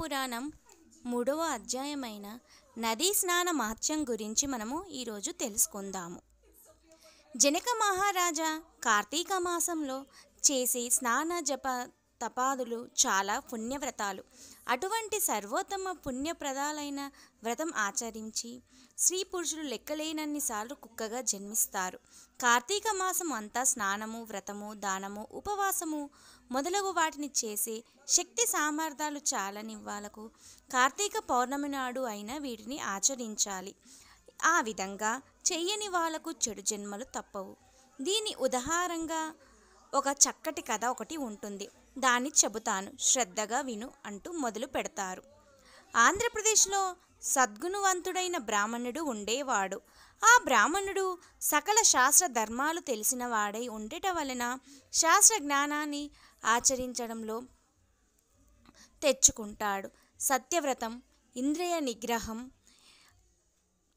పురాణం మూడవ అధ్యాయమైన నదీ స్నాన మహత్యం గురించి మనము ఈరోజు తెలుసుకుందాము జనక మహారాజా కార్తీక మాసంలో చేసే స్నాన జప తపాదులు చాలా పుణ్యవ్రతాలు అటువంటి సర్వోత్తమ పుణ్యప్రదాలైన వ్రతం ఆచరించి స్త్రీ పురుషులు లెక్కలేనన్నిసార్లు కుక్కగా జన్మిస్తారు కార్తీక మాసం అంతా స్నానము వ్రతము దానము ఉపవాసము మొదలగు వాటిని చేసి శక్తి సామర్థ్యాలు చాలని వాళ్ళకు కార్తీక పౌర్ణమి నాడు అయినా వీటిని ఆచరించాలి ఆ విధంగా చెయ్యని వాళ్ళకు చెడు జన్మలు తప్పవు దీని ఉదాహరణగా ఒక చక్కటి కథ ఒకటి ఉంటుంది దాన్ని చెబుతాను శ్రద్ధగా విను అంటూ మొదలు పెడతారు ఆంధ్రప్రదేశ్లో సద్గుణవంతుడైన బ్రాహ్మణుడు ఉండేవాడు ఆ బ్రాహ్మణుడు సకల శాస్త్ర ధర్మాలు తెలిసినవాడై ఉండటం వలన శాస్త్ర జ్ఞానాన్ని ఆచరించడంలో తెచ్చుకుంటాడు సత్యవ్రతం ఇంద్రియ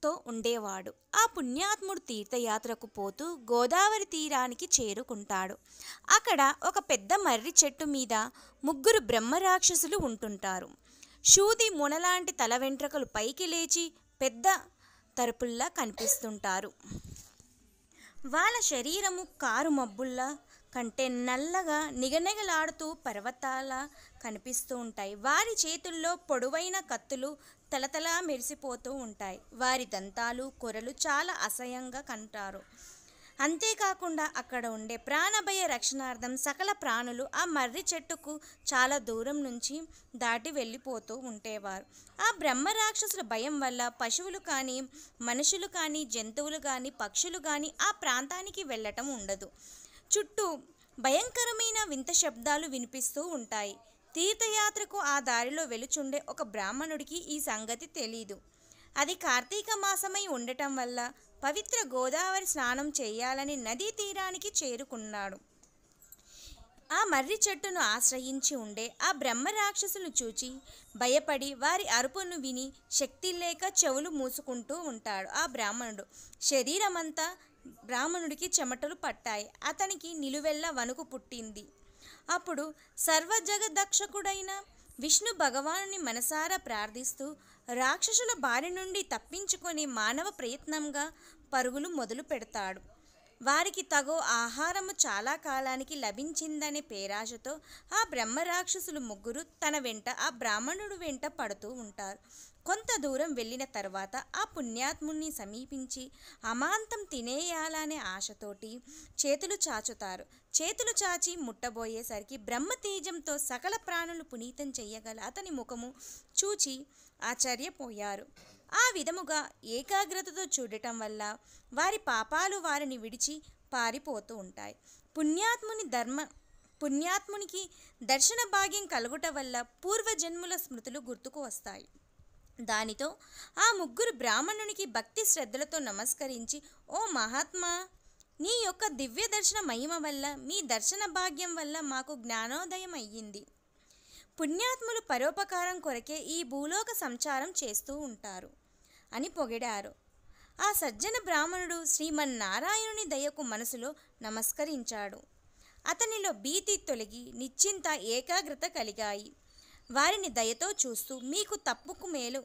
తో ఉండేవాడు ఆ పుణ్యాత్ముడు తీర్థయాత్రకు పోతూ గోదావరి తీరానికి చేరుకుంటాడు అక్కడ ఒక పెద్ద మర్రి చెట్టు మీద ముగ్గురు బ్రహ్మరాక్షసులు ఉంటుంటారు షూది మునలాంటి తల వెంట్రుకలు పైకి లేచి పెద్ద తరుపుల్లా కనిపిస్తుంటారు వాళ్ళ శరీరము కారు మబ్బుల్లా కంటే నల్లగా నిగనిగలాడుతూ పర్వతాల కనిపిస్తూ ఉంటాయి వారి చేతుల్లో పొడవైన కత్తులు తలతలా మెరిసిపోతూ ఉంటాయి వారి దంతాలు కొరలు చాలా అసహ్యంగా కంటారు అంతేకాకుండా అక్కడ ఉండే ప్రాణభయ రక్షణార్థం సకల ప్రాణులు ఆ మర్రి చెట్టుకు చాలా దూరం నుంచి దాటి వెళ్ళిపోతూ ఉండేవారు ఆ బ్రహ్మరాక్షసుల భయం వల్ల పశువులు కానీ మనుషులు కానీ జంతువులు కానీ పక్షులు కానీ ఆ ప్రాంతానికి వెళ్ళటం ఉండదు చుట్టూ భయంకరమైన వింత శబ్దాలు వినిపిస్తూ ఉంటాయి తీర్థయాత్రకు ఆ దారిలో వెలుచుండే ఒక బ్రాహ్మణుడికి ఈ సంగతి తెలీదు అది కార్తీక మాసమై ఉండటం వల్ల పవిత్ర గోదావరి స్నానం చేయాలని నదీ తీరానికి చేరుకున్నాడు ఆ మర్రి చెట్టును ఆశ్రయించి ఉండే ఆ బ్రహ్మ చూచి భయపడి వారి అరుపును విని శక్తి లేక చెవులు మూసుకుంటూ ఉంటాడు ఆ బ్రాహ్మణుడు శరీరమంతా బ్రాహ్మణుడికి చెమటలు పట్టాయి అతనికి నిలువెల్ల వణుకు పుట్టింది అప్పుడు సర్వజగదక్షకుడైన విష్ణు భగవానుని మనసారా ప్రార్థిస్తూ రాక్షసుల బారి నుండి తప్పించుకొని మానవ ప్రయత్నంగా పరుగులు మొదలు పెడతాడు వారికి తగు ఆహారము చాలా కాలానికి లభించిందనే పేరాశతో ఆ బ్రహ్మరాక్షసులు ముగ్గురు తన వెంట ఆ బ్రాహ్మణుడు వెంట పడుతూ ఉంటారు కొంత దూరం వెళ్ళిన తర్వాత ఆ పుణ్యాత్ముణ్ణి సమీపించి అమాంతం తినేయాలనే ఆశతోటి చేతులు చాచుతారు చేతులు చాచి ముట్టబోయేసరికి బ్రహ్మ తేజంతో సకల ప్రాణులు పునీతం చెయ్యగల అతని ముఖము చూచి ఆశ్చర్యపోయారు ఆ విధముగా ఏకాగ్రతతో చూడటం వల్ల వారి పాపాలు వారిని విడిచి పారిపోతూ ఉంటాయి పుణ్యాత్ముని ధర్మ పుణ్యాత్మునికి దర్శన భాగ్యం కలుగుట వల్ల పూర్వజన్ముల స్మృతులు గుర్తుకు వస్తాయి దానితో ఆ ముగ్గురు బ్రాహ్మణునికి భక్తి శ్రద్ధలతో నమస్కరించి ఓ మహాత్మా నీ యొక్క దివ్య దర్శన మహిమ వల్ల మీ దర్శన భాగ్యం వల్ల మాకు జ్ఞానోదయం అయ్యింది పుణ్యాత్ములు పరోపకారం కొరకే ఈ భూలోక సంచారం చేస్తూ ఉంటారు అని పొగిడారు ఆ సజ్జన బ్రాహ్మణుడు శ్రీమన్నారాయణుని దయకు మనసులో నమస్కరించాడు అతనిలో భీతి తొలగి నిశ్చింత ఏకాగ్రత కలిగాయి వారిని దయతో చూస్తూ మీకు తప్పుకు మేలు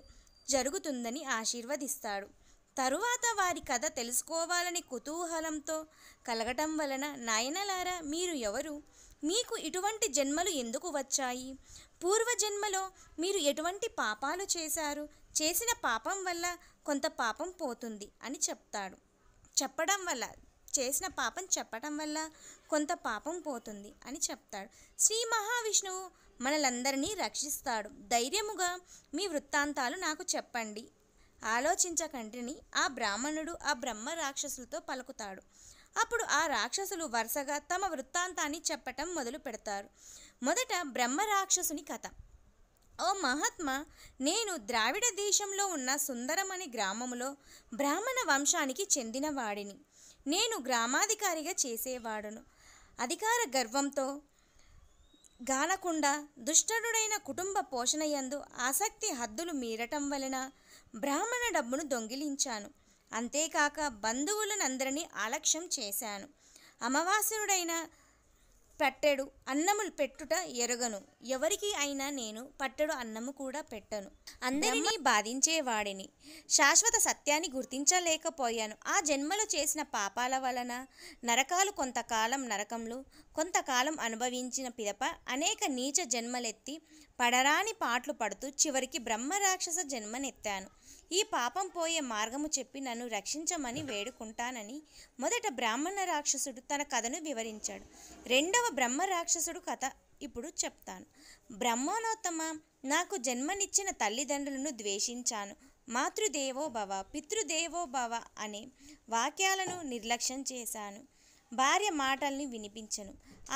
జరుగుతుందని ఆశీర్వదిస్తాడు తరువాత వారి కథ తెలుసుకోవాలని కుతూహలంతో కలగటం వలన నాయనలారా మీరు ఎవరు మీకు ఇటువంటి జన్మలు ఎందుకు వచ్చాయి పూర్వజన్మలో మీరు ఎటువంటి పాపాలు చేశారు చేసిన పాపం వల్ల కొంత పాపం పోతుంది అని చెప్తాడు చెప్పడం వల్ల చేసిన పాపం చెప్పడం వల్ల కొంత పాపం పోతుంది అని చెప్తాడు శ్రీ మహావిష్ణువు మనలందరినీ రక్షిస్తాడు ధైర్యముగా మీ వృత్తాంతాలు నాకు చెప్పండి ఆలోచించకండిని ఆ బ్రాహ్మణుడు ఆ బ్రహ్మ రాక్షసులతో పలుకుతాడు అప్పుడు ఆ రాక్షసులు వరుసగా తమ వృత్తాంతాన్ని చెప్పటం మొదలు పెడతారు మొదట బ్రహ్మ రాక్షసుని కథ ఓ మహాత్మా నేను ద్రావిడ దేశంలో ఉన్న సుందరమని గ్రామంలో బ్రాహ్మణ వంశానికి చెందినవాడిని నేను గ్రామాధికారిగా చేసేవాడును అధికార గర్వంతో గానకుండా దుష్టడుడైన కుటుంబ పోషణ యందు ఆసక్తి హద్దులు మీరటం వలన బ్రాహ్మణ డబ్బును దొంగిలించాను అంతేకాక బంధువులనందరినీ ఆలక్ష్యం చేశాను అమావాస్యుడైన పట్టెడు అన్నములు పెట్టుట ఎరగను ఎవరికి అయినా నేను పట్టెడు అన్నము కూడా పెట్టను అందరినీ బాధించేవాడిని శాశ్వత సత్యాన్ని గుర్తించలేకపోయాను ఆ జన్మలు చేసిన పాపాల వలన నరకాలు కొంతకాలం నరకంలో కొంతకాలం అనుభవించిన పిదప అనేక నీచ జన్మలెత్తి పడరాని పాటలు పడుతూ చివరికి బ్రహ్మరాక్షస జన్మనెత్తాను ఈ పాపం పోయే మార్గము చెప్పి నన్ను రక్షించమని వేడుకుంటానని మొదట బ్రాహ్మణ రాక్షసుడు తన కథను వివరించాడు రెండవ బ్రహ్మ రాక్షసుడు కథ ఇప్పుడు చెప్తాను బ్రహ్మోనోత్తమ నాకు జన్మనిచ్చిన తల్లిదండ్రులను ద్వేషించాను మాతృదేవో భవ పితృదేవో భవ అనే వాక్యాలను నిర్లక్ష్యం చేశాను భార్య మాటల్ని వినిపించను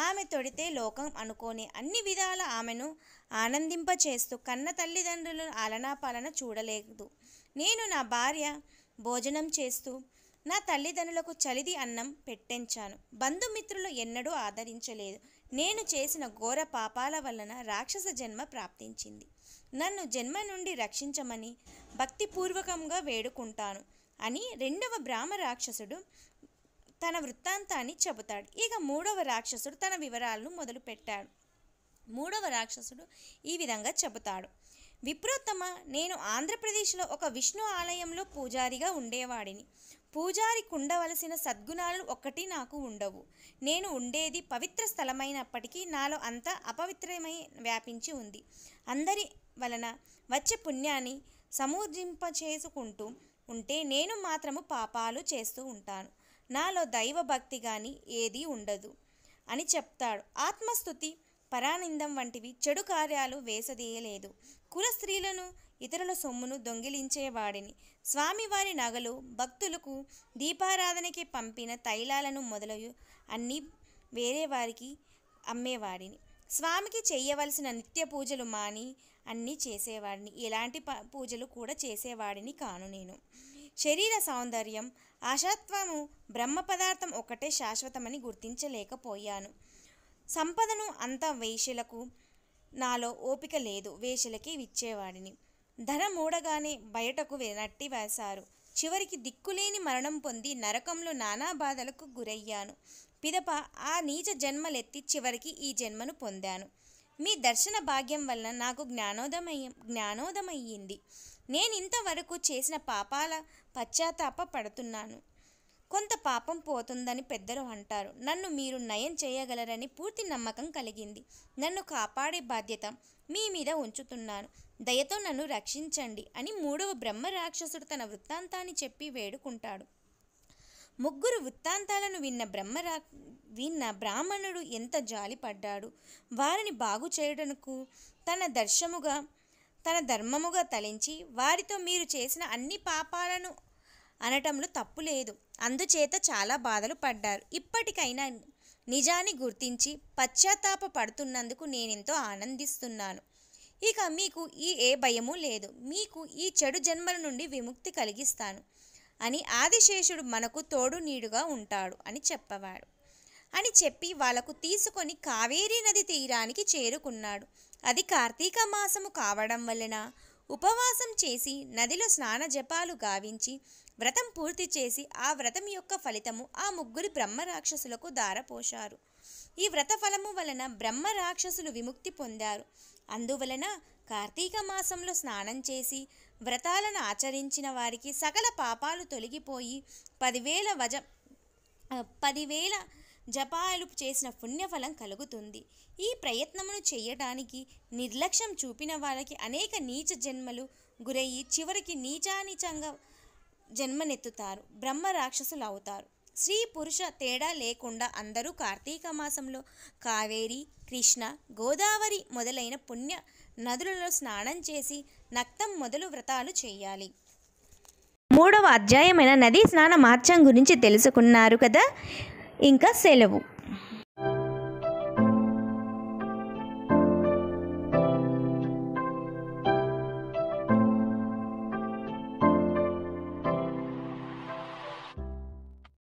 ఆమె తొడితే లోకం అనుకోని అన్ని విధాల ఆమెను ఆనందింపచేస్తూ కన్న తల్లిదండ్రులను ఆలనా పాలన చూడలేదు నేను నా భార్య భోజనం చేస్తూ నా తల్లిదండ్రులకు చలిది అన్నం పెట్టించాను బంధుమిత్రులు ఎన్నడూ ఆదరించలేదు నేను చేసిన ఘోర పాపాల వలన రాక్షస జన్మ ప్రాప్తించింది నన్ను జన్మ నుండి రక్షించమని భక్తిపూర్వకంగా వేడుకుంటాను అని రెండవ బ్రాహ్మ రాక్షసుడు తన వృత్తాంతాన్ని చెబుతాడు ఇక మూడవ రాక్షసుడు తన వివరాలను మొదలుపెట్టాడు మూడవ రాక్షసుడు ఈ విధంగా చెబుతాడు విప్రోత్తమ నేను ఆంధ్రప్రదేశ్లో ఒక విష్ణు ఆలయంలో పూజారిగా ఉండేవాడిని పూజారి ఉండవలసిన సద్గుణాలు ఒక్కటి నాకు ఉండవు నేను ఉండేది పవిత్ర స్థలమైనప్పటికీ నాలో అంతా అపవిత్రమై వ్యాపించి ఉంది అందరి వలన వచ్చే పుణ్యాన్ని సమూర్జింప చేసుకుంటూ ఉంటే నేను మాత్రము పాపాలు చేస్తూ ఉంటాను నాలో దైవ భక్తి కానీ ఏదీ ఉండదు అని చెప్తాడు ఆత్మస్థుతి పరానిందం వంటివి చెడు కార్యాలు వేసదీయలేదు కుల స్త్రీలను ఇతరుల సొమ్మును దొంగిలించేవాడిని స్వామివారి నగలు భక్తులకు దీపారాధనకి పంపిన తైలాలను మొదలగు అన్నీ వేరే వారికి అమ్మేవాడిని స్వామికి చేయవలసిన నిత్య పూజలు మాని అన్నీ చేసేవాడిని ఎలాంటి పూజలు కూడా చేసేవాడిని కాను నేను శరీర సౌందర్యం ఆశాత్వము బ్రహ్మ పదార్థం ఒకటే శాశ్వతమని గుర్తించలేకపోయాను సంపదను అంతా వేషలకు నాలో ఓపిక లేదు వేషలకి విచ్చేవాడిని ధన మూడగానే బయటకు నట్టి వేశారు చివరికి దిక్కులేని మరణం పొంది నరకంలో నానా బాధలకు గురయ్యాను పిదప ఆ నీచ జన్మలెత్తి చివరికి ఈ జన్మను పొందాను మీ దర్శన భాగ్యం వలన నాకు జ్ఞానోదమయ జ్ఞానోదమయ్యింది నేను ఇంతవరకు చేసిన పాపాల పశ్చాత్తాప పడుతున్నాను కొంత పాపం పోతుందని పెద్దలు అంటారు నన్ను మీరు నయం చేయగలరని పూర్తి నమ్మకం కలిగింది నన్ను కాపాడే బాధ్యత మీ మీద ఉంచుతున్నాను దయతో నన్ను రక్షించండి అని మూడవ బ్రహ్మ రాక్షసుడు తన వృత్తాంతాన్ని చెప్పి వేడుకుంటాడు ముగ్గురు వృత్తాంతాలను విన్న బ్రహ్మరా విన్న బ్రాహ్మణుడు ఎంత జాలిపడ్డాడు వారిని బాగు చేయడనుకు తన దర్శముగా తన ధర్మముగా తలించి వారితో మీరు చేసిన అన్ని పాపాలను అనటంలో తప్పు లేదు అందుచేత చాలా బాధలు పడ్డారు ఇప్పటికైనా నిజాన్ని గుర్తించి పశ్చాత్తాప పడుతున్నందుకు నేనెంతో ఆనందిస్తున్నాను ఇక మీకు ఈ ఏ భయము లేదు మీకు ఈ చెడు జన్మల నుండి విముక్తి కలిగిస్తాను అని ఆదిశేషుడు మనకు తోడు నీడుగా ఉంటాడు అని చెప్పవాడు అని చెప్పి వాళ్ళకు తీసుకొని కావేరీ నది తీరానికి చేరుకున్నాడు అది కార్తీక మాసము కావడం వలన ఉపవాసం చేసి నదిలో స్నాన జపాలు గావించి వ్రతం పూర్తి చేసి ఆ వ్రతం యొక్క ఫలితము ఆ ముగ్గురు బ్రహ్మ రాక్షసులకు దారపోశారు ఈ వ్రత ఫలము వలన బ్రహ్మ రాక్షసులు విముక్తి పొందారు అందువలన కార్తీక మాసంలో స్నానం చేసి వ్రతాలను ఆచరించిన వారికి సకల పాపాలు తొలగిపోయి పదివేల వజ పదివేల జపాలు చేసిన పుణ్యఫలం కలుగుతుంది ఈ ప్రయత్నమును చేయటానికి నిర్లక్ష్యం చూపిన వారికి అనేక నీచ జన్మలు గురయ్యి చివరికి నీచానీచంగా జన్మనెత్తుతారు బ్రహ్మ రాక్షసులు అవుతారు స్త్రీ పురుష తేడా లేకుండా అందరూ కార్తీక మాసంలో కావేరి కృష్ణ గోదావరి మొదలైన పుణ్య నదులలో స్నానం చేసి నక్తం మొదలు వ్రతాలు చేయాలి మూడవ అధ్యాయమైన నదీ స్నాన మార్చం గురించి తెలుసుకున్నారు కదా ఇంకా సెలవు